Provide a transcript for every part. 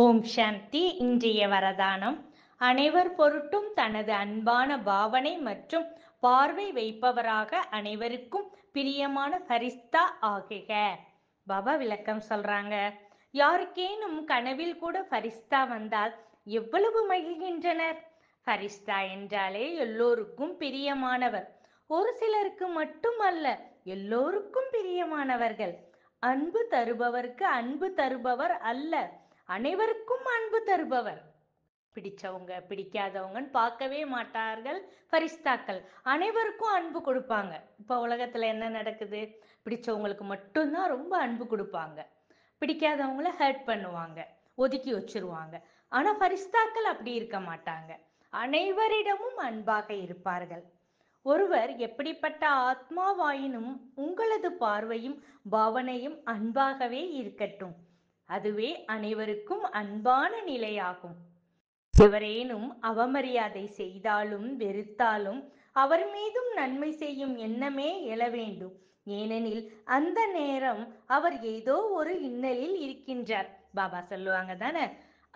ஓம் சாந்தி இன்றைய வரதானம் அனைவர் பொருட்டும் தனது அன்பான பாவனை மற்றும் பார்வை வைப்பவராக அனைவருக்கும் பிரியமான ஃபரிஸ்தா ஆகுக பாபா விளக்கம் சொல்றாங்க யாருக்கேனும் கனவில் கூட ஃபரிஸ்தா வந்தால் எவ்வளவு மகிழ்கின்றனர் பரிஸ்தா என்றாலே எல்லோருக்கும் பிரியமானவர் ஒரு சிலருக்கு மட்டுமல்ல எல்லோருக்கும் பிரியமானவர்கள் அன்பு தருபவருக்கு அன்பு தருபவர் அல்ல அனைவருக்கும் அன்பு தருபவர் பிடிச்சவங்க பிடிக்காதவங்கன்னு பார்க்கவே மாட்டார்கள் பரிஸ்தாக்கள் அனைவருக்கும் அன்பு கொடுப்பாங்க இப்போ உலகத்தில் என்ன நடக்குது பிடிச்சவங்களுக்கு மட்டும்தான் ரொம்ப அன்பு கொடுப்பாங்க பிடிக்காதவங்கள ஹர்ட் பண்ணுவாங்க ஒதுக்கி வச்சிருவாங்க ஆனால் பரிஸ்தாக்கள் அப்படி இருக்க மாட்டாங்க அனைவரிடமும் அன்பாக இருப்பார்கள் ஒருவர் எப்படிப்பட்ட ஆத்மாவாயினும் உங்களது பார்வையும் பாவனையும் அன்பாகவே இருக்கட்டும் அதுவே அனைவருக்கும் அன்பான நிலையாகும் எவரேனும் அவமரியாதை செய்தாலும் வெறுத்தாலும் அவர் மீதும் நன்மை செய்யும் எண்ணமே எழ வேண்டும் ஏனெனில் அந்த நேரம் அவர் ஏதோ ஒரு இன்னலில் இருக்கின்றார் பாபா சொல்லுவாங்க தானே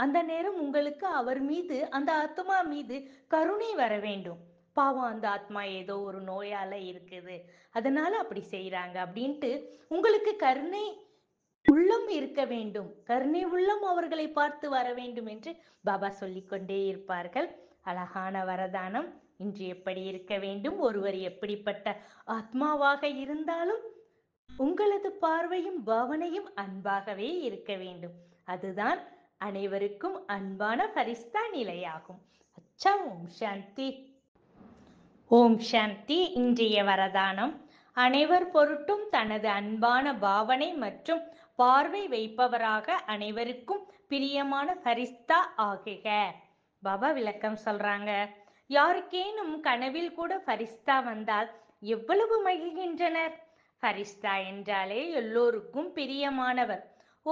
அந்த நேரம் உங்களுக்கு அவர் மீது அந்த ஆத்மா மீது கருணை வர வேண்டும் பாவம் அந்த ஆத்மா ஏதோ ஒரு நோயால இருக்குது அதனால அப்படி செய்யறாங்க அப்படின்ட்டு உங்களுக்கு கருணை உள்ளம் இருக்க வேண்டும் கருணை உள்ளம் அவர்களை பார்த்து வர வேண்டும் என்று பாபா சொல்லிக்கொண்டே இருப்பார்கள் அழகான வரதானம் இன்று எப்படி இருக்க வேண்டும் ஒருவர் எப்படிப்பட்ட ஆத்மாவாக இருந்தாலும் உங்களது பார்வையும் பாவனையும் அன்பாகவே இருக்க வேண்டும் அதுதான் அனைவருக்கும் அன்பான பரிஸ்தா நிலையாகும் அச்சா ஓம் சாந்தி ஓம் சாந்தி இன்றைய வரதானம் அனைவர் பொருட்டும் தனது அன்பான பாவனை மற்றும் பார்வை வைப்பவராக அனைவருக்கும் பிரியமான ஃபரிஸ்தா ஆகுக பாபா விளக்கம் சொல்றாங்க யாருக்கேனும் கனவில் கூட ஃபரிஸ்தா வந்தால் எவ்வளவு மகிழ்கின்றனர் ஃபரிஸ்தா என்றாலே எல்லோருக்கும் பிரியமானவர்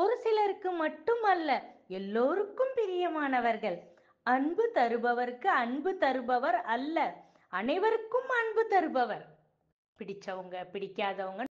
ஒரு சிலருக்கு மட்டுமல்ல எல்லோருக்கும் பிரியமானவர்கள் அன்பு தருபவருக்கு அன்பு தருபவர் அல்ல அனைவருக்கும் அன்பு தருபவர் பிடிச்சவங்க பிடிக்காதவங்க